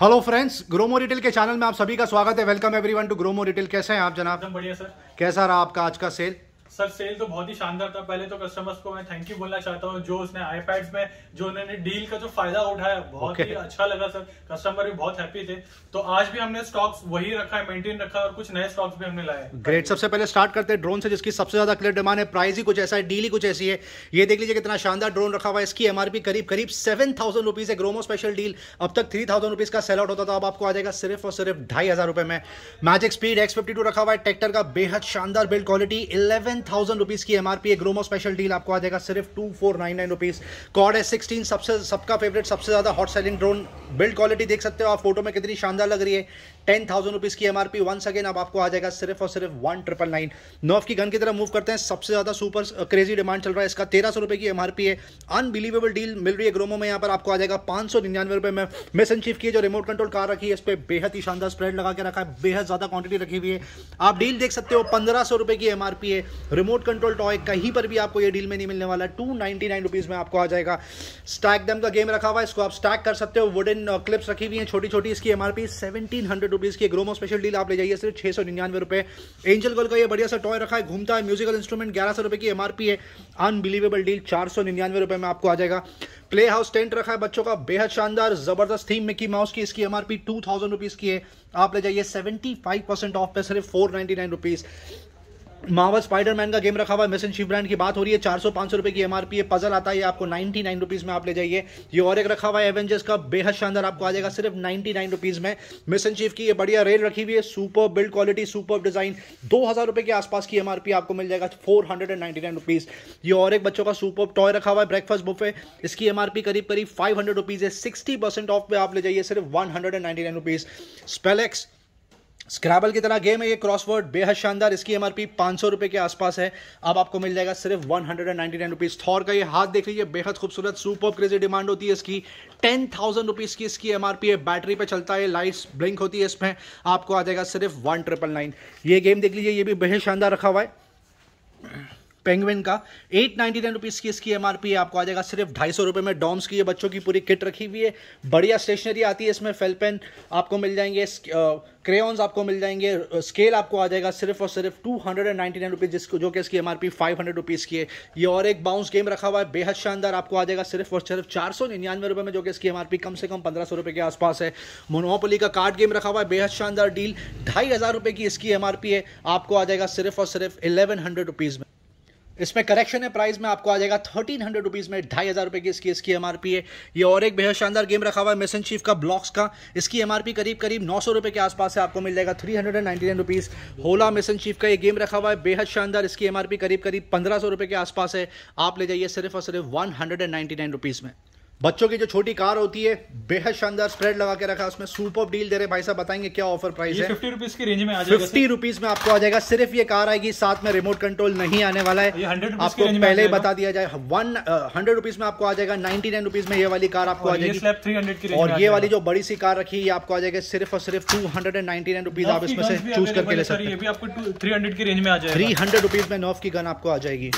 Hello friends Gromo retail के channel में आप सभी का स्वागत है welcome everyone to Gromo retail कैसे हैं आप जनाब बढ़िया सर कैसा रहा आपका आज का सेल सर सेल तो बहुत ही शानदार था पहले तो कस्टमर्स को मैं थैंक यू बोलना चाहता हूँ जो उसने आईपैड्स में जो उन्होंने डील का जो फायदा उठाया बहुत okay. ही अच्छा लगा सर कस्टमर भी बहुत हैप्पी थे तो आज भी हमने स्टॉक्स वही रखा है मेंटेन रखा और कुछ नए स्टॉक्स भी हमने लाए ग्रेट सबसे पहले स्टार्ट करते हैं ड्रोन से जिसकी सबसे ज्यादा क्लियर डिमांड है प्राइस ही कुछ ऐसा है डील ही कुछ ऐसी है ये देख लीजिए कितना शानदार ड्रोन रखा हुआ है इसकी एमआरपी करीब करीब सेवन थाउजेंड रुपीज है ग्रोमो स्पेशल डील अब तक थ्री थाउजेंड रुपीज का सेल आउट होता था अब आपको आ जाएगा सिर्फ और सिर्फ ढाई हजार रुपए में magic speed X fifty two रखा हुआ है ट्रैक्टर का बेहद शानदार build quality eleven thousand rupees की एमआरपी है ग्रोमो स्पेशल डील आपको आ जाएगा सिर्फ two four nine nine rupees COD S sixteen सबसे सबका फेवरेट सबसे ज़्यादा hot selling drone build quality देख सकते हो आप फोटो में कितनी शानदार लग रही है टेन थाउजेंड रुपीज़ की एमआरपी वंस अगेन अब आपको आ जाएगा सिर्फ और सिर्फ वन ट्रिपल नाइन नोफ की गन की तरफ मूव करते हैं सबसे ज़्यादा सुपर क्रेजी डिमांड चल रहा है इसका तेरह सौ रुपए की एमआरपी है अनबिलीवेबल डील मिल रही है ग्रोमो में यहाँ पर आपको आ जाएगा पांच सौ निन्यानवे रुपए में मिशन चीफ की जो रिमोट कंट्रोल कार रखी है इस पर बेहद ही शानदार स्प्रेड लगा के रखा है बेहद ज़्यादा क्वांटिटी रखी हुई है आप डील देख सकते हो पंद्रह सौ की एमआरपी है रिमोट कंट्रोल टॉय कहीं पर भी आपको यह डील में नहीं मिलने वाला टू नाइनटी नाइन रुपीज़ में आपको आ जाएगा स्टैक दम का गेम रखा हुआ है इसको आप स्टैक कर सकते हो वुडन क्लिप्स uh, रखी हुई है छोटी छोटी इसकी एमआरपी सेवेंटीन हंड्रेड रुपीज़ की ग्रोमो स्पेशल डील आप ले जाइए सिर्फ छः सौ निन्यानवे रुपये एंजल गोल का ये बढ़िया सा टॉय रखा है घूमता है म्यूजिकल इंस्ट्रूमेंट ग्यारह सौ रुपये की एमआरपी है अनबिलीवेबल डील चार सौ निन्यानवे रुपये में आपको आ जाएगा प्ले हाउस टेंट रखा है बच्चों का बेहद शानदार जबरदस्त थीम मिकी माउस की इसकी एमआरपी टू थाउजेंड रुपीज़ की है आप ले जाइए सेवेंटी फाइव परसेंट ऑफ पे सिर्फ four ninety nine rupees Marvel Spiderman का गेम रखा हुआ है मिशन शिव ब्रांड की बात हो रही है 400 500 रुपए की एमआरपी है पजल आता है ये आपको 99 नाइन रुपीज में आप ले जाइए ये और एक रखा हुआ है एवेंजर्स का बेहद शानदार आपको आ जाएगा सिर्फ 99 नाइन रुपीज में मिशन शिव की ये बढ़िया रेल रखी हुई है super build quality super design दो हजार के आसपास की एमआरपी आपको मिल जाएगा four hundred and nine rupees ये और एक बच्चों का सुपर टॉय रखा हुआ है ब्रेकफास्ट बुफे इसकी एमआरपी करीब करीब फाइव हंड्रेड रुपीज है सिक्सटी परसेंट ऑफ पे आप ले जाइए सिर्फ one hundred and ninety nine Spellex Scrabble की तरह गेम है ये क्रॉसवर्ड बेहद शानदार इसकी एमआरपी पांच सौ रुपए के आसपास है अब आपको मिल जाएगा सिर्फ one hundred and ninety nine rupees Thor का ये हाथ देख लीजिए बेहद खूबसूरत सुपर क्रेजी डिमांड होती है इसकी टेन थाउजेंड रुपीज़ की इसकी एमआरपी है बैटरी पे चलता है लाइट्स ब्लिंक होती है इसमें आपको आ जाएगा सिर्फ वन ट्रिपल नाइन ये गेम देख लीजिए ये भी बेहद शानदार रखा हुआ है पेंगविन का एट नाइन्टी नाइन रुपीज़ की इसकी एमआरपी है आपको आ जाएगा सिर्फ ढाई सौ रुपये में डॉम्स की ये बच्चों की पूरी किट रखी हुई है बढ़िया स्टेशनरी आती है इसमें फेल पेन आपको मिल जाएंगे क्रेयॉन्स आपको मिल जाएंगे स्केल आपको आ जाएगा सिर्फ और सिर्फ two hundred and ninety nine rupees जिसको जो कि इसकी M R P five hundred rupees की है ये और एक बाउंस गेम रखा हुआ है बेहद शानदार आपको आ जाएगा सिर्फ और सिर्फ चार सौ निन्यानवे रुपये में जो कि इसकी एम आर पी कम से कम पंद्रह सौ रुपये के आसपास है मोनोपोली का कार्ड गेम रखा हुआ है बेहद शानदार डील ढाई हज़ार रुपये की इसकी एम आर पी है आपको आ जाएगा सिर्फ और सिर्फ इलेवन हंड्रेड रुपीज़ में इसमें करेक्शन है प्राइस में आपको आ जाएगा थर्टीन हंड्रेड रुपीज़ में ढाई हज़ार रुपये की इसकी इसकी एम है ये और एक बेहद शानदार गेम रखा हुआ है मिशन चीफ का ब्लॉक्स का इसकी एम करीब करीब नौ सौ रुपये के आसपास है आपको मिल जाएगा three hundred and ninety nine rupees hola mission chief का ये गेम रखा हुआ है बेहद शानदार इसकी एम करीब करीब पंद्रह सौ रुपये के आसपास है आप ले जाइए सिर्फ और सिर्फ one hundred and ninety nine rupees में बच्चों की जो छोटी कार होती है बेहद शानदार स्प्रेड लगा के रखा उसमें सुपर डील दे रहे भाई साहब बताएंगे क्या ऑफर प्राइस है फिफ्टी रुपीज की रेंज में आ जाएगा फिफ्टी रुपीज में आपको आ जाएगा सिर्फ ये कार आएगी साथ में रिमोट कंट्रोल नहीं आने वाला है आपको पहले ही बता दिया जाए वन हंड्रेड रुपीज में आपको आ जाएगा नाइनटी नाइन रुपीज में ये वाली कार आपको आ जाएगी थ्री की और ये वाली जो बड़ी सी कार रखी है आपको आ जाएगा सिर्फ और सिर्फ two hundred and ninety nine rupees आप इसमें से चूज करके ले सकते हैं थ्री हंड्रेड की रेंज में आ जाए थ्री हंड्रेड रुपीज में नॉफ की गन आपको आ जाएगी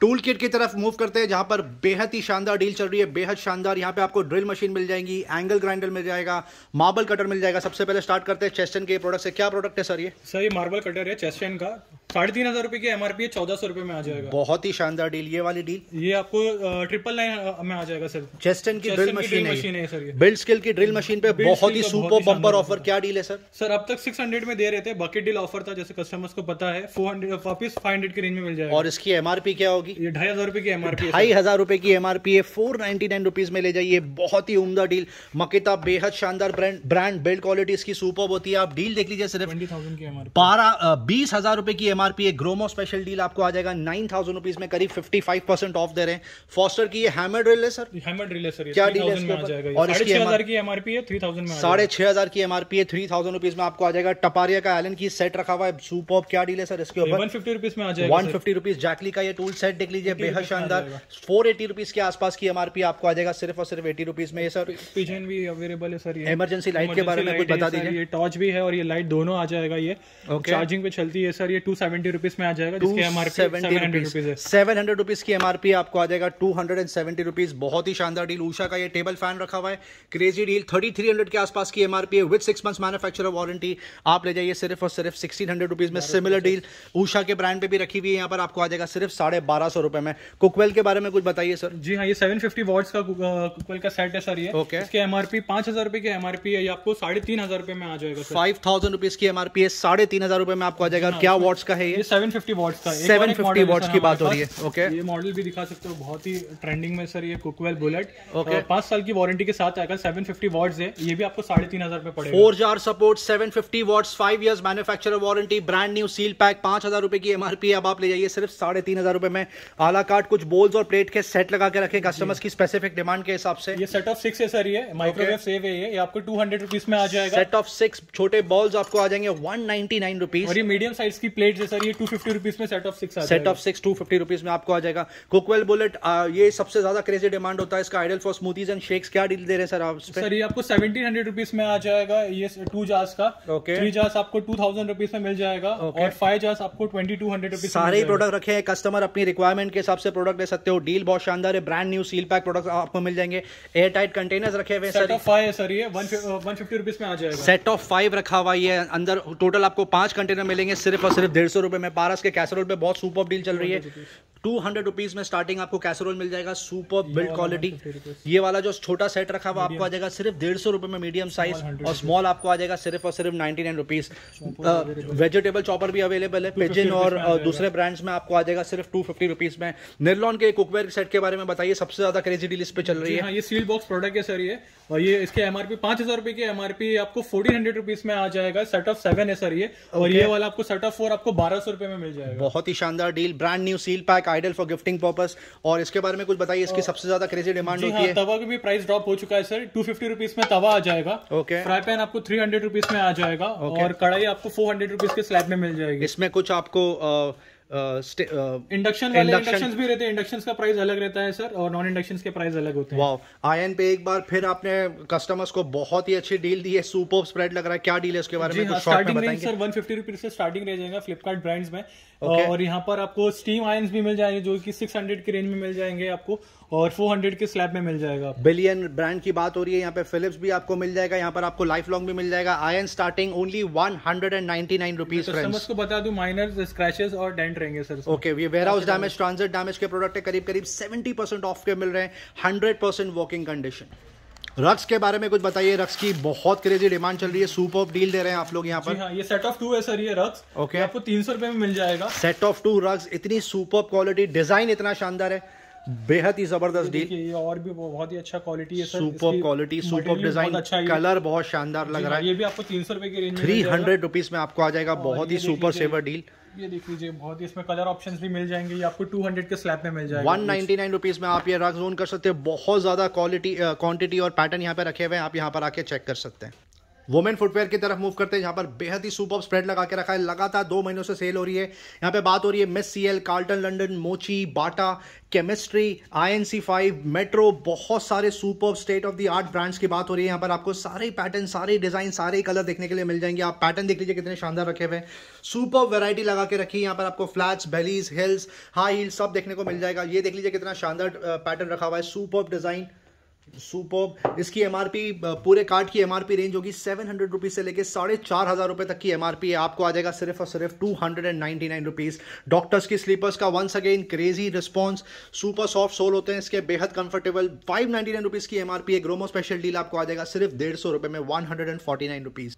टूल किट की तरफ मूव करते हैं जहां पर बेहद ही शानदार डील चल रही है बेहद शानदार यहां पे आपको ड्रिल मशीन मिल जाएगी एंगल ग्राइंडर मिल जाएगा मार्बल कटर मिल जाएगा सबसे पहले स्टार्ट करते हैं चेस्टन के प्रोडक्ट से क्या प्रोडक्ट है सर ये सर ये मार्बल कटर है चेस्टन का साढ़े तीन हजार रुपए की एमआरपी है चौदह सौ रुपए में आ जाएगा बहुत ही शानदार डील ये वाली डील ये आपको ट्रिपल लाइन में आ जाएगा सर चेस्टन की ड्रिल मशीन है सर बिल्ड स्किल की ड्रिल मशीन पे बहुत ही सुपर बम्पर ऑफर क्या डील है सर सर अब तक सिक्स हंड्रेड में दे रहे थे बकेट डील ऑफर था जैसे कस्टमर्स को पता है फोर हंड्रेड वापस फाइव हंड्रेड की रेंज में मिल जाएगा और इसकी एमआरपी क्या होगी होगी ये ढाई हजार रुपए की एमआरपी ढाई हजार रुपए की एमआरपी है फोर नाइनटी नाइन रुपीज में ले जाइए बहुत ही उमदा डील मकेता बेहद शानदार ब्रांड ब्रांड बेल्ट क्वालिटी इसकी सुपर होती है आप डील देख लीजिए सिर्फ ट्वेंटी थाउजेंड की बारह बीस हजार रुपए की एमआरपी है ग्रोमो स्पेशल डील आपको आ जाएगा नाइन थाउजेंड रुपीज में करीब फिफ्टी फाइव परसेंट ऑफ दे रहे हैं फॉस्टर की हैमर ड्रिल है सर हैमर ड्रिल है सर क्या डील है और इसकी हजार की एमआरपी है थ्री थाउजेंड में साढ़े छह हजार की एमआरपी है थ्री थाउजेंड रुपीज में आपको आ जाएगा टपारिया का एलन की सेट रखा हुआ है सुपर क्या डील है सर इसके ऊपर वन फिफ्टी रुपीज में आ जाएगा वन फिफ्टी रुपीज जैकली का ये टूल सेट देख लीजिए बेहद शानदार फोर एटी रुपीज के आसपास की एमआरपी आपको आ जाएगा सिर्फ और सिर्फ एटी रुपीज में सर पिजन भी अवेलेबल है सर ये इमरजेंसी लाइट के बारे में कुछ बता दीजिए ये टॉर्च भी है और ये लाइट दोनों आ जाएगा ये चार्जिंग पे चलती है सर ये टू सेवेंटी रुपीज में आ जाएगा जिसकी एमआरपी सेवन हंड्रेड रुपीज की एमआरपी आपको आ जाएगा two hundred and seventy rupees बहुत ही शानदार डील उषा का ये टेबल फैन रखा हुआ है crazy deal thirty three hundred के आसपास की एमआरपी है with six month manufacture warranty आप ले जाइए सिर्फ और सिर्फ सिक्सटीन हंड्रेड रुपीज में सिमिलर डील अच्छा। उषा के ब्रांड पे भी रखी हुई है यहाँ पर आपको आ जाएगा सिर्फ साढ़े बारह सौ रुपए में कुकवेल के बारे में कुछ बताइए सर जी हाँ ये सेवन फिफ्टी वॉट्स का कुकवेल का सेट है सर ये ओके इसके एमआरपी पांच हजार रुपए की एमआरपी है ये आपको साढ़े तीन हजार रुपए में आ जाएगा फाइव थाउजेंड रुपीज की एमआरपी है साढ़े तीन हजार रुपए में आपको आ जाएगा हाँ, क्या वॉट्स का है ये सेवन फिफ्टी वॉट्स का सेवन फिफ्टी वॉट्स की बात हो रही है ओके ये मॉडल भी दिखा सकते हो बहुत ही ट्रेंडिंग में सर ये कुकवेल बुलेट ओके पांच साल की वारंटी के साथ आएगा सेवन फिफ्टी वॉट्स है ये भी आपको साढ़े तीन हजार रुपए पड़ेगा four jar support seven fifty watts five year manufacture warranty brand new seal pack पांच हजार रुपए की एमआरपी अब आप ले जाइए सिर्फ साढ़े तीन हजार रुपए में आला काट कुछ बोल्स और प्लेट के सेट लगा के रखे कस्टमर्स की स्पेसिफिक डिमांड के हिसाब से ये सेट ऑफ सिक्स है सर ये माइक्रोवेव सेव है ये आपको टू हंड्रेड रुपीज में आ जाएगा सेट ऑफ सिक्स छोटे बॉल्स आपको आ जाएंगे वन नाइनटी नाइन रुपीज और ये मीडियम साइज की प्लेट है सर ये टू फिफ्टी रुपीज में set of six set of six two fifty rupees में आपको आ जाएगा कुकवेल बुलेट ये सबसे ज्यादा क्रेजी डिमांड होता है इसका ideal for smoothies and shakes क्या डील दे रहे हैं सर आप सर ये आपको सेवेंटीन हंड्रेड रुपीज में आ जाएगा ये टू जार्स का ओके थ्री जार्स आपको टू थाउजेंड रुपीज में मिल जाएगा और फाइव जार्स आपको ट्वेंटी टू हंड्रेड रुपीज सारे प्रोडक्ट रखे हैं कस्टमर अपनी रिक्वायरमेंट रिक्वायरमेंट के हिसाब से प्रोडक्ट ले सकते हो डील बहुत शानदार है brand new seal pack product आपको मिल जाएंगे एयर टाइट कंटेनर्स रखे हुए सेट ऑफ फाइव सर ये वन फिफ्टी रुपीज में आ जाएगा सेट ऑफ फाइव रखा हुआ ये अंदर टोटल आपको पांच कंटेनर मिलेंगे सिर्फ और सिर्फ डेढ़ सौ रुपये में पारस के कैसरोल पे बहुत सुपर डील चल रही है टू हंड्रेड रुपीज में स्टार्टिंग आपको कैसरोल मिल जाएगा सुपर बिल्ड क्वालिटी ये वाला जो छोटा सेट रखा हुआ आपको आ जाएगा सिर्फ डेढ़ सौ रुपए में मीडियम साइज और स्मॉल आपको आ जाएगा सिर्फ और सिर्फ ninety nine rupees vegetable chopper भी अवेलेबल है पिजिन और uh, दूसरे ब्रांड्स में आपको आ जाएगा सिर्फ टू फिफ्टी रुपीज में निर्लॉन के कुकवेयर सेट के बारे में बताइए सबसे ज्यादा क्रेजी डील इस पे चल रही है हाँ, ये सील बॉक्स प्रोडक्ट है सर ये और ये इसके एमआरपी पांच हजार रुपए की एमआरपी आपको फोर्टीन हंड्रेड रुपीज में आ जाएगा सेट ऑफ सेवन है सर ये और ये वाला आपको सेट ऑफ फोर आपको बारह सौ रुपए में मिल जाएगा बहुत ही शानदार deal brand new seal pack ideal for gifting purpose और इसके बारे में कुछ बताइए इसकी सबसे ज्यादा क्रेजी डिमांड होती हाँ, है तवा का भी प्राइस ड्रॉप हो चुका है सर टू फिफ्टी रुपीज में तवा आ जाएगा ओके फ्राई पैन आपको थ्री हंड्रेड रुपीज में आ जाएगा और कढ़ाई आपको फोर हंड्रेड रुपीज के स्लैब में मिल जाएगी इसमें कुछ आपको इंडक्शन इंडक्शन uh, भी रहते हैं इंडक्शन का प्राइस अलग रहता है सर और नॉन के प्राइस अलग होते हैं आयन पे एक बार फिर आपने कस्टमर्स को बहुत ही अच्छी डील दी है सुपर स्प्रेड लग रहा है क्या डील है उसके बारे में कुछ हाँ, से स्टार्टिंग रेंज फ्लिपकार्ट ब्रांड्स में और यहाँ पर आपको स्टीम आयन भी मिल जाएंगे जो की सिक्स हंड्रेड के रेंज में मिल जाएंगे आपको और 400 के स्लैब में मिल जाएगा बिलियन ब्रांड की बात हो रही है यहाँ पे फिलिप्स भी आपको मिल जाएगा यहाँ पर आपको लाइफ लॉन्ग भी मिल जाएगा iron starting only one hundred and ninety nine rupees को बता दू माइनर स्क्रैचेस और डेंट रहेंगे सर ओके ये warehouse damage transit damage के प्रोडक्ट है करीब करीब सेवेंटी परसेंट ऑफ के मिल रहे हैं hundred percent working condition rugs के बारे में कुछ बताइए रक्स की बहुत क्रेजी डिमांड चल रही है सुपर डील दे रहे हैं आप लोग यहाँ पर हाँ, ये सेट ऑफ टू है सर ये रक्स ओके आपको तीन सौ रुपए में मिल जाएगा सेट ऑफ टू रक्स इतनी सुपर क्वालिटी डिजाइन इतना शानदार है बेहद ही जबरदस्त डील ये और भी बहुत ही अच्छा क्वालिटी है सुपर क्वालिटी सुपर डिजाइन अच्छा कलर बहुत शानदार लग हाँ, रहा है ये भी आपको तीन सौ रुपए की रेंज थ्री हंड्रेड रुपीज में आपको आ जाएगा बहुत ही सुपर सेवर डील ये देख लीजिए बहुत ही इसमें कलर ऑप्शंस भी मिल जाएंगे ये आपको 200 के स्लैब में मिल जाएगा 199 नाइनटी में आप ये रंग जोन कर सकते हैं बहुत ज़्यादा क्वालिटी क्वांटिटी और पैटर्न यहाँ पे रखे हुए हैं आप यहाँ पर आके चेक कर सकते हैं वुमेन फुटवेयर की तरफ मूव करते हैं यहाँ पर बेहद ही सुपर स्प्रेड लगा के रखा है लगातार दो महीनों से सेल हो रही है यहाँ पे बात हो रही है Miss C L Carlton London Mochi Bata Chemistry I N C five Metro बहुत सारे super state of the art brands की बात हो रही है यहाँ पर आपको सारे पैटर्न सारे डिजाइन सारे कलर देखने के लिए मिल जाएंगे आप पैटर्न देख लीजिए कितने शानदार रखे हुए सुपर वेरायटी लगा के रखी है यहाँ पर आपको flats bellies heels high heels सब देखने को मिल जाएगा ये देख लीजिए कितना शानदार पैटर्न रखा हुआ है सुपर डिजाइन सुपर इसकी एमआरपी पूरे कार्ड की एमआरपी रेंज होगी सेवन हंड्रेड रुपीज़ से लेकर साढ़े चार हज़ार रुपए तक की एमआरपी है आपको आ जाएगा सिर्फ और सिर्फ two hundred and ninety nine rupees doctors की स्लीपर्स का once again crazy response super soft sole होते हैं इसके बेहद comfortable five ninety nine rupees की एमआरपी है ग्रोमो स्पेशल डील आपको आ जाएगा सिर्फ डेढ़ सौ रुपए में one hundred and forty nine rupees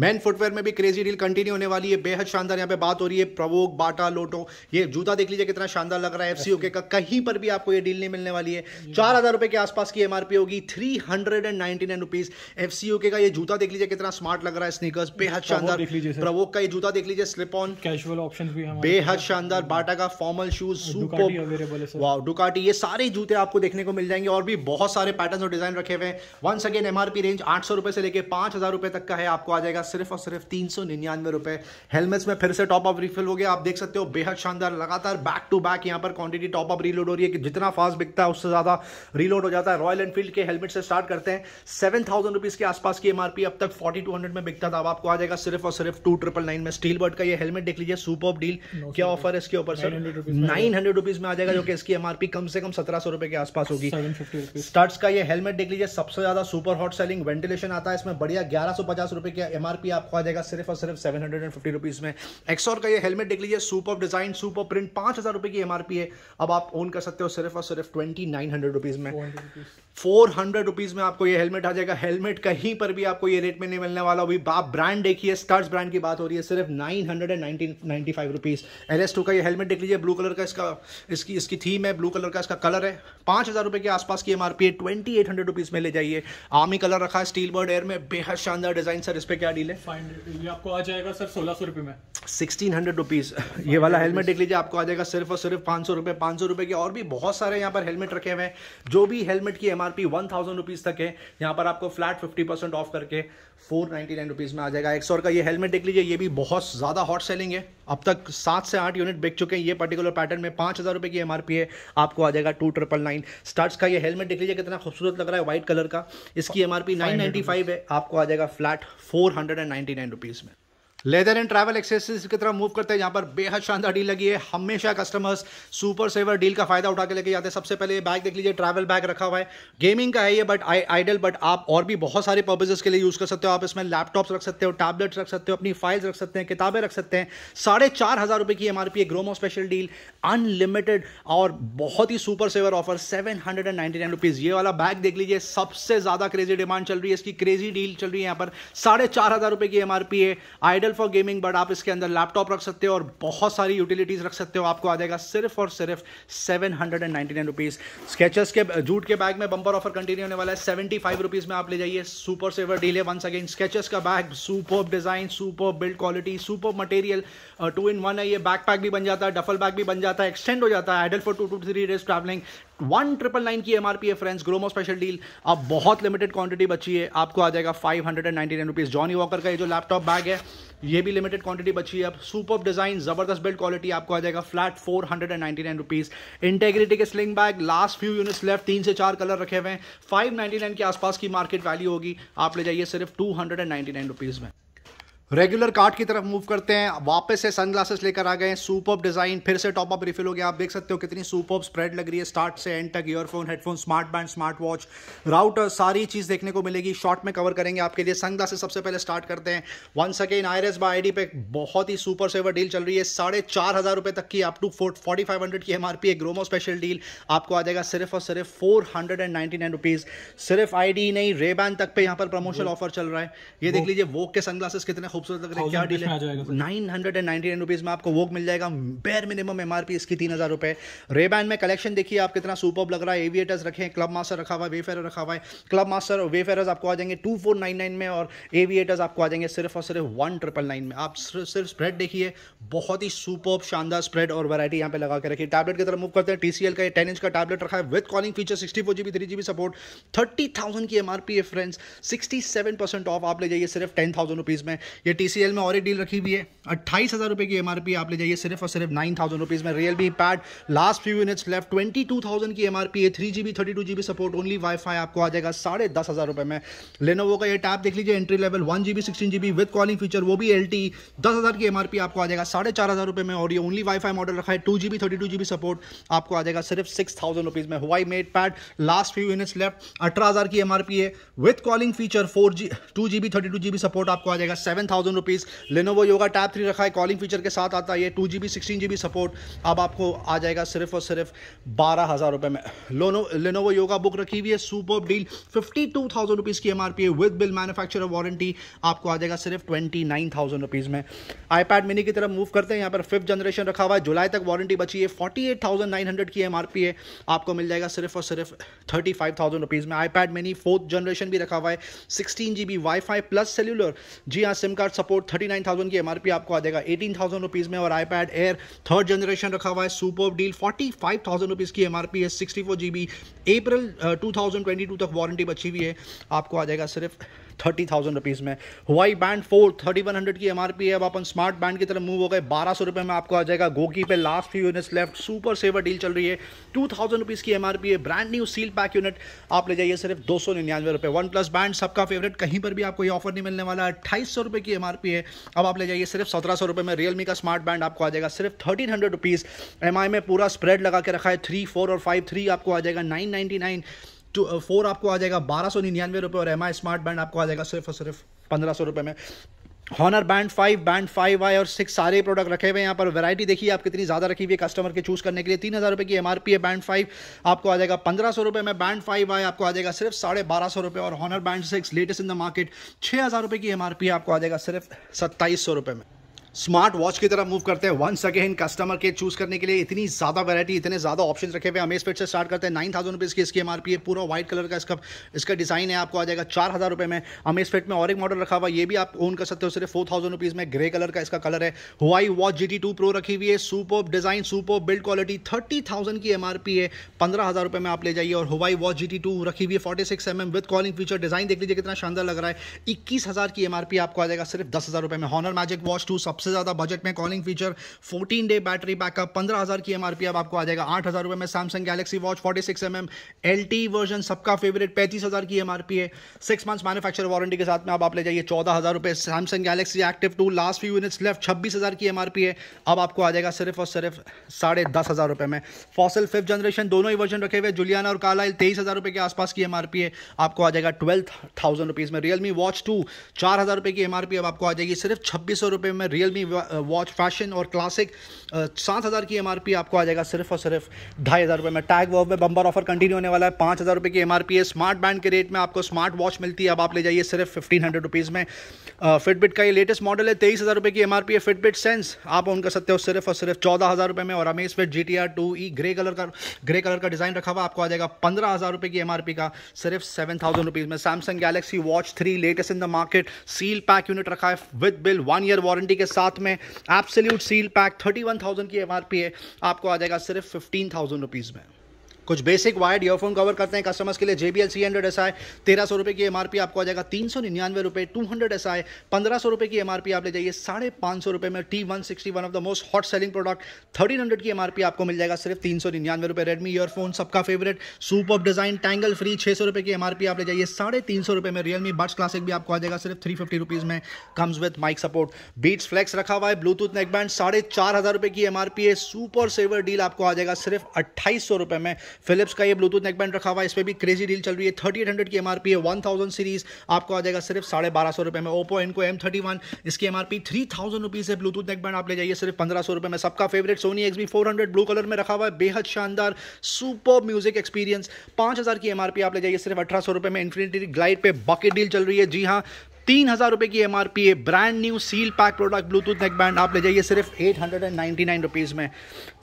man footwear में भी क्रेजी डील कंटिन्यू होने वाली है बेहद शानदार यहाँ पे बात हो रही है प्रवोक बाटा लोटो ये जूता देख लीजिए कितना शानदार लग रहा है एफसी ओके का कहीं पर भी आपको ये डील नहीं मिलने वाली है चार हजार रुपए के आसपास की एमआरपी होगी three hundred and ninety nine rupees सी ओके का ये जूता देख लीजिए कितना स्मार्ट लग रहा है स्निकर्स बेहद शानदार प्रवोक का ये जूता देख लीजिए स्लिप ऑन कैजुअल ऑप्शन भी बेहद शानदार बाटा का फॉर्मल शूज सुपर डुकाटी ये सारे जूते आपको देखने को मिल जाएंगे और भी बहुत सारे पैटर्न और डिजाइन रखे हुए हैं वंस अगेन एमआरपी रेंज आठ सौ रुपए से लेकर पांच हजार रुपए तक का है आपको आ जाएगा गया सिर्फ और सिर्फ तीन सौ निन्यानवे रुपए हेलमेट्स में फिर से टॉप अप रिफिल हो गया आप देख सकते हो बेहद शानदार लगातार बैक टू बैक यहाँ पर क्वांटिटी टॉप अप रीलोड हो रही है कि जितना फास्ट बिकता है उससे ज़्यादा रीलोड हो जाता है रॉयल एनफील्ड के हेलमेट से स्टार्ट करते हैं सेवन थाउजेंड रुपीज़ के आसपास की एमआरपी अब तक फोर्टी टू हंड्रेड में बिकता था अब आपको आ जाएगा सिर्फ और सिर्फ टू ट्रिपल नाइन में स्टील बर्ड का ये हेलमेट देख लीजिए सुपर डील क्या ऑफर है इसके ऊपर सर नाइन हंड्रेड रुपीज़ में आ जाएगा जो कि इसकी एमआरपी कम से कम सत्रह सौ रुपए के आसपास होगी स्टार्ट का ये हेलमेट देख लीजिए सबसे ज़्यादा सुपर हॉट सेलिंग वेंटिलेशन आता है इसमें बढ़िया ग्यारह सौ पचास रुपए की एम एमआरपी आपको आ जाएगा सिर्फ और सिर्फ seven hundred and fifty rupees में एक्सोर का ये हेलमेट देख लीजिए सुपर डिजाइन सुपर प्रिंट पांच हजार रुपए की एमआरपी है अब आप ओन कर सकते हो सिर्फ और सिर्फ ट्वेंटी नाइन हंड्रेड रुपीज में फोर हंड्रेड रुपीज़ में आपको ये हेलमेट आ जाएगा हेलमेट कहीं पर भी आपको ये रेट में नहीं मिलने वाला अभी बाप ब्रांड देखिए स्टर्स ब्रांड की बात हो रही है सिर्फ nine hundred and nineteen ninety five rupees L S two का ये हेलमेट देख लीजिए ब्लू कलर का इसका इसकी इसकी थीम है ब्लू कलर का इसका कलर है पांच हज़ार रुपए के आसपास की एमआरपी है ट्वेंटी एट हंड्रेड रुपीज़ में ले जाइए आर्मी कलर रखा है स्टील बर्ड एयर में बेहद शानदार डिज़ाइन सर इस पर क्या डील है ये आपको आ जाएगा सर सोलह सौ रुपए में सिक्सटीन हंड्रेड रुपीज़ ये वाला हेलमेट देख लीजिए आपको आ जाएगा सिर्फ और सिर्फ पांच सौ रुपए पांच सौ रुपए के और भी बहुत सारे यहाँ पर हेलमेट रखे हुए हैं जो भी हेलमेट की M MRP one thousand rupees तक है यहाँ पर आपको फ्लैट फिफ्टी परसेंट ऑफ करके फोर नाइनटी नाइन रुपीज में आ जाएगा सौ का ये हेलमेट देख लीजिए ये भी बहुत ज़्यादा हॉट सेलिंग है अब तक सात से आठ यूनिट बिक चुके हैं ये पर्टिकुलर पैटर्न में पांच हज़ार रुपए की एमआरपी है आपको आ जाएगा टू ट्रिपल नाइन स्टार्ट का ये हेलमेट देख लीजिए कितना खूबसूरत लग रहा है व्हाइट कलर का इसकी एमआरपी नाइन फाइव है आपको आ जाएगा flat four hundred and ninety nine rupees में लेदर एंड ट्रैवल एक्सेसरीज की तरफ मूव करते हैं यहाँ पर बेहद शानदार डील लगी है हमेशा कस्टमर्स सुपर सेवर डील का फायदा उठा के लेके जाते हैं सबसे पहले ये बैग देख लीजिए ट्रैवल बैग रखा हुआ है गेमिंग का है ये बट आइडल बट आप और भी बहुत सारे पर्पजेस के लिए यूज़ कर सकते हो आप इसमें लैपटॉप्स रख सकते हो टैबलेट्स रख सकते हो अपनी फाइल्स रख सकते हैं किताबें रख सकते हैं साढ़े चार हज़ार रुपये की एमआरपी है ग्रोमो स्पेशल डील अनलिमिटेड और बहुत ही super saver offer seven hundred and ninety nine rupees ये वाला बैग देख लीजिए सबसे ज़्यादा क्रेजी डिमांड चल रही है इसकी क्रेजी डील चल रही है यहाँ पर साढ़े चार हज़ार रुपये की एमआरपी है ideal well for gaming but आप इसके अंदर लैपटॉप रख सकते हो और बहुत सारी यूटिलिटीज़ रख सकते हो आपको आ जाएगा सिर्फ और सिर्फ seven hundred and ninety nine rupees Skechers के जूट के बैग में बंपर ऑफर कंटिन्यू होने वाला है सेवेंटी फाइव रुपीज़ में आप ले जाइए सुपर सेवर डील है वंस अगेन स्केचेस का bag super design super build quality super material two in one है ये बैकपैक भी बन जाता है डफल बैग भी बन जाता है एक्सटेंड हो जाता है adult for two to three days travelling one triple nine की एमआरपी है फ्रेंड्स ग्रोमो स्पेशल डील अब बहुत लिमिटेड क्वांटिटी बची है आपको आ जाएगा five hundred and ninety nine rupees Johnnie Walker का ये जो लैपटॉप बैग है ये भी लिमिटेड क्वांटिटी बची है अब सुपर डिजाइन जबरदस्त बिल्ड क्वालिटी आपको आ जाएगा flat four hundred and ninety nine rupees integrity के sling bag last few units left तीन से चार कलर रखे हुए हैं फाइव नाइन्टी नाइन के आसपास की मार्केट वैल्यू होगी आप ले जाइए सिर्फ two hundred and ninety nine rupees में रेगुलर कार्ड की तरफ मूव करते हैं वापस से सनग्लासेस लेकर आ गए सुपर डिजाइन फिर से टॉप अप रिफिल हो गया आप देख सकते हो कितनी सुपर स्प्रेड लग रही है स्टार्ट से एंड तक earphone headphone smart band smart watch router सारी चीज देखने को मिलेगी शॉर्ट में कवर करेंगे आपके लिए सनग्लासेस सबसे पहले स्टार्ट करते हैं one second I S by D पे बहुत ही सुपर सेवर डील चल रही है साढ़े चार हजार रुपए तक की up to forty five hundred की एमआरपी एक ग्रोमो स्पेशल डील आपको आ जाएगा सिर्फ और सिर्फ four hundred and ninety nine rupees सिर्फ आई डी नहीं रेबैन तक पे यहाँ पर प्रमोशन ऑफर चल रहा है ये देख लीजिए वो के सनग्लासेस कितने खूबसूरत लग रहा है क्या डील है nine hundred and ninety nine rupees में आपको वो मिल जाएगा बेर मिनिमम एम आर पी इसकी तीन हज़ार रुपये रेबैन में कलेक्शन देखिए आप कितना सुपर लग रहा है एविएटर्स रखें क्लब मास्टर रखा हुआ है वेफेर रखा हुआ है क्लब मास्टर और वेफेरर्स आपको आ जाएंगे टू फोर नाइन नाइन में और एविएटर्स आपको आ जाएंगे सिर्फ और सिर्फ वन ट्रिपल नाइन में आप सिर्फ स्प्रेड देखिए बहुत ही सुपर शानदार स्प्रेड और वैरायटी यहाँ पे लगा के रखिए टैबलेट की तरफ मूव करते हैं टीसीएल का टेन इंच का टैबलेट रखा है with calling feature sixty four GB three GB support thirty thousand की एमआरपी है friends sixty seven percent off आप ले जाइए सिर्फ टेन थाउजेंड रुपीज़ में ये ये टी में और एक डील रखी हुई है अट्ठाईस हज़ार रुपये की एम आप ले जाइए सिर्फ और सिर्फ नाइन थाउजेंड रुपीज़ में real B pad last few units left twenty two thousand की एम आर पी है three G B thirty two G B support only wifi आपको आ जाएगा साढ़े दस हज़ार रुपये में लेनोवो का ये टैप देख लीजिए entry level one G B sixteen G B with calling feature वो भी एल टी दस हज़ार की एम आर पी आपको आ जाएगा साढ़े चार हज़ार रुपये में और ये ओनली वाई फाई मॉडल रखा है two G B thirty two G B support आपको आ जाएगा सिर्फ सिक्स थाउजेंड रुपीज़ में Huawei MediaPad last few units left अठारह हज़ार की एम आर पी है with calling feature four G two G B thirty two G B support आपको आ जाएगा seven thousand thousand rupees Lenovo Yoga Tab three रखा है calling feature के साथ आता है two G B sixteen G B support अब आपको आ जाएगा सिर्फ और सिर्फ बारह हज़ार रुपये में लोनो लेनोवो योगा बुक रखी हुई है super deal fifty two thousand rupees की एम आर पी है विद बिल मैनुफैक्चर वारंटी आपको आ जाएगा सिर्फ ट्वेंटी नाइन थाउजेंड रुपीज़ में आई पैड मिनी की तरफ मूव करते हैं यहाँ पर फिफ्थ जनरेशन रखा हुआ है जुलाई तक वारंटी बची है forty eight thousand nine hundred की एम आर पी है आपको मिल जाएगा सिर्फ और सिर्फ थर्टी फाइव थाउजेंड रुपीज़ में iPad mini fourth generation भी रखा हुआ है sixteen G B wifi plus cellular जी हाँ सिम का का सपोर्ट 39,000 की एमआरपी आपको आ जाएगा 18,000 रुपीस में और आईपैड एयर थर्ड जनरेशन रखा हुआ है सुपर डील 45,000 रुपीस की एमआरपी है 64 जीबी अप्रैल uh, 2022 तक वारंटी बची हुई है आपको आ जाएगा सिर्फ थर्टी थाउजेंड रुपीज़ में Huawei band four thirty one hundred की एम आर पी है अब अपन स्मार्ट बैंड की तरफ मूव हो गए बारह सौ रुपये में आपको आ जाएगा गोकी पे last few units left super saver deal चल रही है टू थाउजेंड रुपीज़ की एम आर पी है brand new seal pack unit आप ले जाइए सिर्फ दो सौ निन्यानवे रुपये वन प्लस बैंड सबका फेवरेट कहीं पर भी आपको ये ऑफर नहीं मिलने वाला अट्ठाईस सौ रुपये की एम आर पी है अब आप ले जाइए सिर्फ सत्रह सौ रुपये में रियलमी का स्मार्ट बैंड आपको आ जाएगा सिर्फ thirteen hundred rupees M I में पूरा स्प्रेड लगा के रखा है थ्री फोर और फाइव थ्री आपको आ जाएगा nine ninety nine two four आपको आ जाएगा बारह सौ निन्यानवे रुपये और एम आई स्मार्ट बैंड आपको आ जाएगा सिर्फ और सिर्फ पंद्रह सौ रुपये में Honor band five band five I और सिक्स सारे प्रोडक्ट रखे हुए हैं यहाँ पर वैरायटी देखिए आप कितनी ज़्यादा रखी हुई है कस्टमर के चूज करने के लिए तीन हज़ार रुपये की एमआरपी है बैंड फाइव आपको आ जाएगा पंद्रह सौ रुपये में बैंड फाइव आई आपको आ जाएगा सिर्फ साढ़े बारह सौ रुपये और Honor band six latest in the market छः हज़ार रुपये की एमआरपी आपको आ जाएगा सिर्फ सत्ताईस सौ रुपये में स्मार्ट वॉच की तरफ मूव करते हैं वंस अगेन कस्टमर के चूज करने के लिए इतनी ज़्यादा वैरायटी इतने ज़्यादा ऑप्शन रखे हुए इस पेट से स्टार्ट करते हैं नाइन थाउजेंड रुपीज़ की इसकी एमआरपी है पूरा व्हाइट कलर का इसका इसका डिज़ाइन है आपको आ जाएगा चार हज़ार रुपये में इस पेट में और एक मॉडल रखा हुआ ये भी आप ओन कर सकते हो सिर्फ फोर थाउजेंड रुपीज़ में ग्रे कलर का इसका कलर है Huawei watch G T two pro रखी हुई है super design super build quality thirty thousand की एमआरपी है पंद्रह हज़ार रुपये में आप ले जाइए और Huawei watch G T two रखी हुई है forty six M M with calling feature design देख लीजिए कितना शानदार लग रहा है इक्कीस हज़ार की एमआरपी आपको आ जाएगा सिर्फ दस हज़ार रुपये में हॉनर मैजिक वॉच टू सब सबसे ज़्यादा बजट में calling feature 14 day battery backup 15000 की एमआरपी अब आपको आ जाएगा आठ हज़ार रुपए में Samsung Galaxy watch 46 six T version सबका फेवरेट पैंतीस हजार की एमआरपी है सिक्स मंथ्स मैनुफैक्चर वारंटी के साथ में अब आप ले जाइए चौदह हज़ार रुपए Samsung Galaxy active two last few units left छब्बीस हज़ार की एमआरपी है अब आपको आ जाएगा सिर्फ और सिर्फ साढ़े दस हज़ार रुपए में फॉसल फिफ्थ जनरेशन दोनों ही वर्जन रखे हुए जुलियाना और काला तेईस हज़ार रुपए के आसपास की एमआरपी है आपको आ जाएगा ट्वेल्व थाउजेंड रुपीज़ में रियलमी वॉच टू चार हज़ार रुपए की एमआरपी अब आपको आ जाएगी सिर्फ छब्बीस सौ रुपए में रियल रियलमी वॉच फैशन और क्लासिक सात हज़ार की एम आपको आ जाएगा सिर्फ और सिर्फ ढाई हज़ार रुपये में टैग वर्व में बम्बर ऑफर कंटिन्यू होने वाला है पाँच हज़ार रुपये की एम है स्मार्ट बैंड के रेट में आपको स्मार्ट वॉच मिलती है अब आप ले जाइए सिर्फ फिफ्टीन हंड्रेड रुपीज़ में फिटबिट का ये लेटेस्ट मॉडल है तेईस हज़ार रुपये की एम है फिटबिट सेंस आप उनका सकते हो सिर्फ और सिर्फ चौदह हज़ार रुपये में और इस पर G T R two E grey colour का ग्रे कलर का डिज़ाइन रखा हुआ आपको आ जाएगा पंद्रह हज़ार रुपये की एम का सिर्फ सेवन थाउजेंड रुपीज़ में Samsung Galaxy watch three latest in the market seal pack unit रखा है with bill one year warranty के साथ साथ में absolute seal pack thirty one thousand की एम है आपको आ जाएगा सिर्फ फिफ्टीन थाउजेंड रुपीज़ में कुछ बेसिक वायर्ड ईयरफोन कवर करते हैं कस्टमर्स के लिए J B L C hundred S I तेरह सौ रुपये की एम आर पी आपको आ जाएगा तीन सौ निन्यानवे रुपये टू हंड्रेड एस आई पंद्रह सौ रुपये की एम आर पी आप ले जाइए साढ़े पाँच सौ रुपये में T one sixty one of the most hot selling product thirteen hundred की एम आर पी आपको मिल जाएगा सिर्फ तीन सौ निन्यानवे रुपये रेडमी ईयरफोन सबका favourite soup of design tangle free छः सौ रुपये की एम आर पी आप ले जाइए साढ़े तीन सौ रुपये में रियलमी बर्ड्स क्लासिक भी आपको आ जाएगा सिर्फ थ्री फिफ्टी रुपीज़ में comes with mic support Beats Flex रखा हुआ है ब्लूटूथ नेकबैंड साढ़े चार हज़ार रुपये की एम आर पी है सुपर सेवर डील आपको आ जाएगा सिर्फ अट्ठाईस सौ रुपये में फिलिप्स का ये ब्लूटूथ नेकबैंड रखा हुआ है इस पर भी क्रेजी डील चल रही है थर्टी एट हंड्रेड की एमआरपी है वन थाउजेंड सीरीज आपको आ जाएगा सिर्फ साढ़े बारह सौ रुपये में Oppo Enco M thirty one इसकी M R P three thousand rupees है ब्लूटूथ नेकबैंड आप ले जाइए सिर्फ पंद्रह सौ रुपये में सबका favourite Sony X B four hundred blue colour में रखा हुआ है बेहद शानदार सुपर म्यूजिक एक्सपीरियंस पाँच हज़ार की एम आर पी आप ले जाइए सिर्फ अठारह सौ रुपये में इन्फिनिटी ग्लाइड पे बकेट डील चल रही है जी हाँ तीन हज़ार रुपये की एम आर पी है brand new seal pack product Bluetooth neck band आप ले जाइए सिर्फ eight hundred and ninety nine rupees में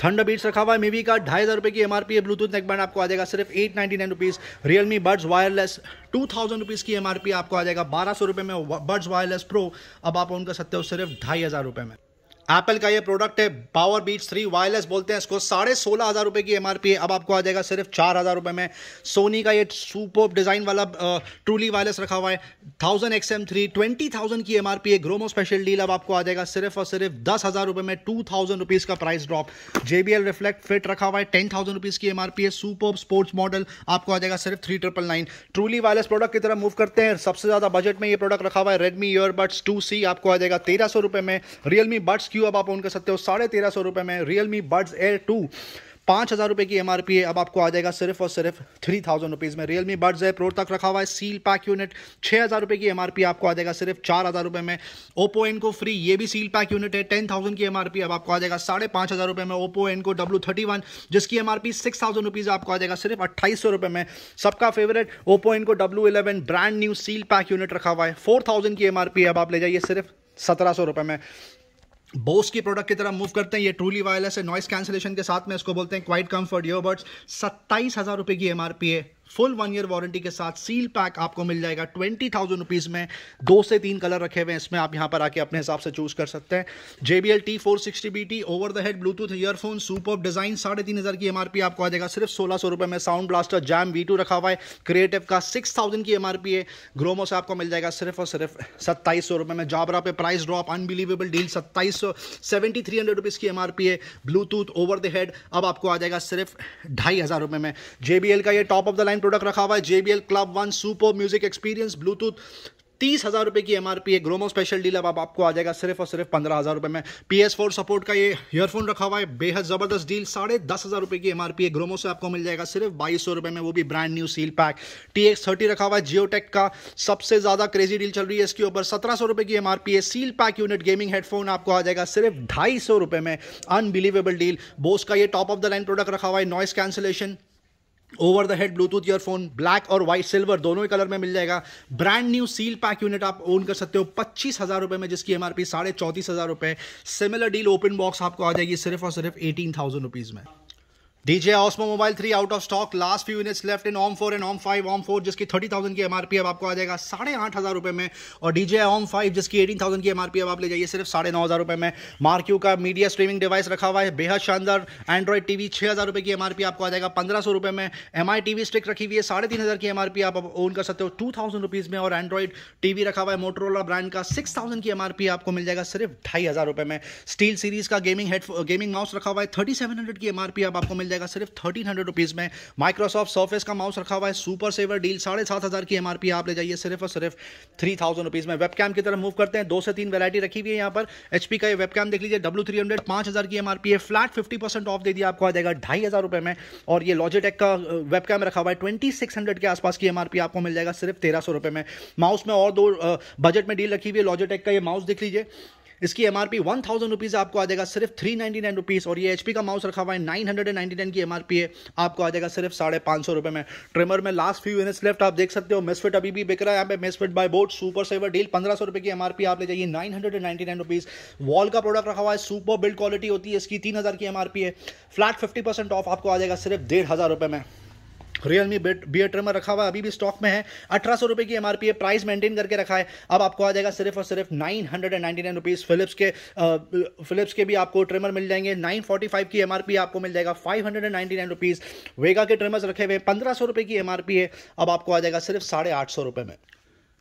थंडर बीट्स रखा हुआ है मेवी का ढाई हज़ार रुपये की एम आर पी है ब्लूटूथ नेक बैंड आपको आ जाएगा सिर्फ eight ninety nine rupees Realme buds wireless to thousand rupees की एम आर पी आपको आ जाएगा बारह सौ रुपये में बर्ड्स वायरलेस प्रो अब आप उनका सकते हो सिर्फ ढाई हज़ार रुपये में एप्पल का ये प्रोडक्ट है पावर बीट थ्री वायरलेस बोलते हैं इसको साढ़े सोलह हज़ार रुपये की एमआरपी है अब आपको आ जाएगा सिर्फ चार हज़ार रुपये में सोनी का ये सुपर डिज़ाइन वाला ट्रूली वायरलेस रखा हुआ है thousand X M three twenty thousand की एमआरपी है ग्रोमो स्पेशल डील अब आपको आ जाएगा सिर्फ और सिर्फ दस हज़ार रुपये में टू थाउजेंड रुपीज़ का price drop J B L reflect fit रखा हुआ है टेन थाउजेंड रुपीज़ की एमआरपी है सुपर स्पोर्ट्स मॉडल आपको आ जाएगा सिर्फ three triple nine truly wireless product की तरफ मूव करते हैं सबसे ज़्यादा बजट में ये प्रोडक्ट रखा हुआ है रेडमी ईयरबड्स टू सी आपको आ जाएगा तेरह सौ रुपये में रियलमी बड्स क्यू क्यू अब आप ऑन कर सकते हो साढ़े तेरह सौ रुपये में Realme buds air two पाँच हज़ार रुपये की एम आर पी है अब आपको आ जाएगा सिर्फ और सिर्फ थ्री थाउजेंड रुपीज़ में रियलमी बर्ड्स है प्रो तक रखा हुआ है सील पैक यूनिट छः हज़ार रुपये की एम आर पी आपको आ जाएगा सिर्फ चार हज़ार रुपये में ओपो एन को फ्री ये भी सील पैक यूनिट है टेन थाउजेंड की एम आर पी अब आपको आ जाएगा साढ़े पाँच हज़ार रुपये में Oppo Enco W thirty one जिसकी M R P six thousand rupees आपको आ जाएगा सिर्फ अट्ठाईस सौ रुपये में सबका favourite Oppo Enco W eleven brand new seal pack unit रखा हुआ है फोर थाउजेंड की एम आर पी अब आप ले जाइए सिर्फ सत्रह सौ रुपये में बोस की प्रोडक्ट की तरफ मूव करते हैं ये ट्रूली वायरलेस है नॉइस कैंसिलेशन के साथ में इसको बोलते हैं क्वाइट कम्फर्ट ईयरबड्स सत्ताईस हज़ार रुपये की एमआरपी है फुल वन ईयर वारंटी के साथ सील पैक आपको मिल जाएगा ट्वेंटी थाउजेंड रुपीज़ में दो से तीन कलर रखे हुए हैं इसमें आप यहां पर आके अपने हिसाब से चूज कर सकते हैं JBL T460 L T four sixty B T over the head Bluetooth earphone super design साढ़े तीन हज़ार की एम आर पी आपको आ जाएगा सिर्फ सोलह सौ रुपए में sound blaster jam V two रखा हुआ है क्रिएटिव का सिक्स थाउजेंड की एमआरपी है ग्रोमो से आपको मिल जाएगा सिर्फ और सिर्फ सत्ताईस सौ रुपए में जाबरा पे प्राइस ड्रॉप अनबिलीवेबल डील सत्ताईस सौ सेवेंटी थ्री हंड्रेड रुपीज़ की एमआरपी है ब्लूटूथ ओवर द हेड अब आपको आ जाएगा सिर्फ ढाई हज़ार रुपए में JBL का ये top of the line decent product रखा हुआ है JBL club one super music experience Bluetooth तीस हज़ार रुपये की एमआरपी है ग्रोमो स्पेशल डील अब आप आपको आ जाएगा सिर्फ और सिर्फ पंद्रह हज़ार रुपये में पी एस फोर सपोर्ट का ये ईयरफोन रखा हुआ है बेहद ज़बरदस्त डील साढ़े दस हज़ार रुपये की एमआरपी है ग्रोमो से आपको मिल जाएगा सिर्फ बाईस सौ रुपये में वो भी brand new seal pack T X thirty रखा हुआ है जियोटेक का सबसे ज़्यादा क्रेजी डील चल रही है इसके ऊपर सत्रह सौ रुपये की एमआरपी है seal pack unit gaming headphone आपको आ जाएगा सिर्फ ढाई सौ रुपये में अनबिलीवेबल डील बोस का ये top of the line product रखा हुआ है noise cancellation over the head Bluetooth earphone black और व्हाइट सिल्वर दोनों ही कलर में मिल जाएगा brand new seal pack unit आप ओन कर सकते हो पच्चीस हज़ार रुपए में जिसकी एमआरपी साढ़े चौतीस हज़ार रुपए सिमिलर डील ओपन बॉक्स आपको आ जाएगी सिर्फ और सिर्फ एटीन थाउजेंड रुपीज़ में DJI Osmo mobile three out of stock last few units left in OM four and OM five OM four जिसकी थर्टी थाउजेंड की एमआरपी अब आपको आ जाएगा साढ़े आठ हज़ार रुपये में और डीजे ऑम फाइव जिसकी एटीन थाउजेंड की एमआरपी अब आप ले जाइए सिर्फ साढ़े नौ हज़ार रुपये में मार्क्यू का मीडिया स्ट्रीमिंग डिवाइस रखा हुआ है बेहद शानदार एंड्रॉइड टीवी छः हज़ार रुपये की एमआरपी आपको आ जाएगा पंद्रह सौ रुपये में M I T V stick रखी हुई है साढ़े तीन हज़ार की एमआरपी आप ओन कर सकते हो टू थाउजेंड रुपीज़ में और एंड्रॉइड टीवी रखा हुआ है मोटरोला ब्रांड का सिक्स थाउजेंड की एमआरपी आपको मिल जाएगा सिर्फ ढाई हज़ार रुपये में स्टील सीरीज़ का गेमिंग हेड गेमिंग माउस रखा हुआ है थर्टी सेवन हंड्रेड की एमआरपी अब आपको मिल जाएगा जाएगा सिर्फ थर्टीन हंड्रेड रुपीज़ में माइक्रोसॉफ्ट सर्फेस का माउस रखा हुआ है सुपर सेवर डील साढ़े सात हज़ार की एमआरपी आप ले जाइए सिर्फ और सिर्फ थ्री थाउजेंड रुपीज़ में वेबकैम की तरफ मूव करते हैं दो से तीन वैरायटी रखी हुई है यहाँ पर एच का ये वेबकैम देख लीजिए डब्ल्यू थ्री हंड्रेड पाँच हज़ार की एमआरपी है फ्लैट फिफ्टी परसेंट ऑफ दे दिया आपको आ जाएगा ढाई हज़ार रुपये में और ये लॉजिटेक का वेब कैम रखा हुआ है ट्वेंटी सिक्स हंड्रेड के आसपास की एमआरपी आपको मिल जाएगा सिर्फ तेरह सौ रुपये में माउस में और दो बजट में डील रखी हुई है लॉजिटेक का ये माउस देख लीजिए इसकी M R P one thousand rupees आपको आ जाएगा सिर्फ थ्री नाइनटी नाइन रुपीज़ और ये एच पी का माउस रखा हुआ है nine hundred and ninety nine की एम आर पी है आपको आ जाएगा सिर्फ साढ़े पाँच सौ रुपये में ट्रिमर में लास्ट फ्यू यूनिट्स लेफ्ट आप देख सकते हो मेसफिट अभी भी बिक रहा है यहाँ पे Misfit by boAt super saver deal पंद्रह सौ रुपये की एम आर पी आप ले जाइए nine hundred and ninety nine rupees wall का प्रोडक्ट रखा हुआ है सुपर बिल्ड क्वालिटी होती है इसकी तीन हज़ार की एम आर पी है फ्लैट फिफ्टी परसेंट ऑफ आपको आ जाएगा सिर्फ डेढ़ हज़ार रुपये में रियलमी बियटर में रखा हुआ अभी भी स्टॉक में है अठारह सौ रुपये की एम है प्राइस मेंटेन करके रखा है अब आपको आ जाएगा सिर्फ और सिर्फ nine hundred and ninety nine rupees Philips के फिलिप्स के भी आपको ट्रिमर मिल जाएंगे नाइन फोर्टी फाइव की एम आपको मिल जाएगा five hundred and ninety nine rupees Vega के ट्रिमर्स रखे हुए पंद्रह सौ रुपये की एम है अब आपको आ जाएगा सिर्फ साढ़े आठ सौ रुपये में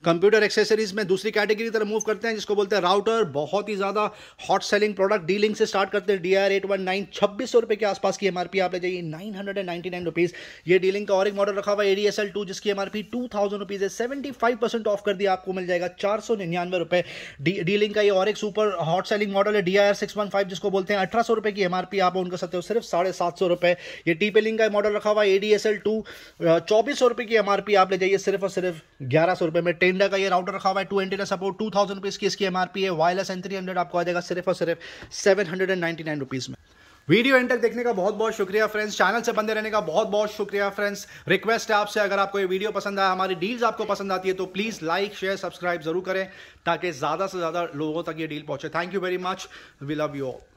कंप्यूटर एक्सेसरीज में दूसरी कैटेगरी तरह तरफ मूव करते हैं जिसको बोलते हैं राउटर बहुत ही ज़्यादा हॉट सेलिंग प्रोडक्ट डीलिंग से स्टार्ट करते हैं D R eight one nine छब्बीस सौ रुपये के आसपास की एमआरपी आप ले जाइए nine hundred and ninety nine rupees ये डीलिंग का और एक मॉडल रखा हुआ है A D S L two जिसकी एमआरपी टू थाउजेंड रुपीज़ है सेवेंटी फाइव परसेंट ऑफ कर दिया आपको मिल जाएगा चार सौ निन्यानवे रुपये डीलिंग का ये और एक सुपर हॉट सेलिंग मॉडल है D R six one five जिसको बोलते हैं अठारह सौ रुपये की एमआरपी आप उनको सकते हो सिर्फ साढ़े सात सौ रुपये ये टी पे लिंग का मॉडल रखा हुआ है A D S L two चौबीस सौ रुपये की एमआरपी आप ले जाइए सिर्फ और सिर्फ ग्यारह सौ रुपये में टेंडर का ये राउटर रखा हुआ है two antenna support two thousand rupees की इसकी एमआरपी है वायरलेस एन थ्री हंड्रेड आपको आ जाएगा सिर्फ और सिर्फ seven hundred and ninety nine rupees में वीडियो एंड तक देखने का बहुत बहुत शुक्रिया फ्रेंड्स चैनल से बंदे रहने का बहुत बहुत शुक्रिया फ्रेंड्स रिक्वेस्ट है आपसे अगर आपको ये वीडियो पसंद आया हमारी डील्स आपको पसंद आती है तो प्लीज़ लाइक शेयर सब्सक्राइब जरूर करें ताकि ज़्यादा से ज़्यादा लोगों तक ये डील पहुंचे thank you very much we love you all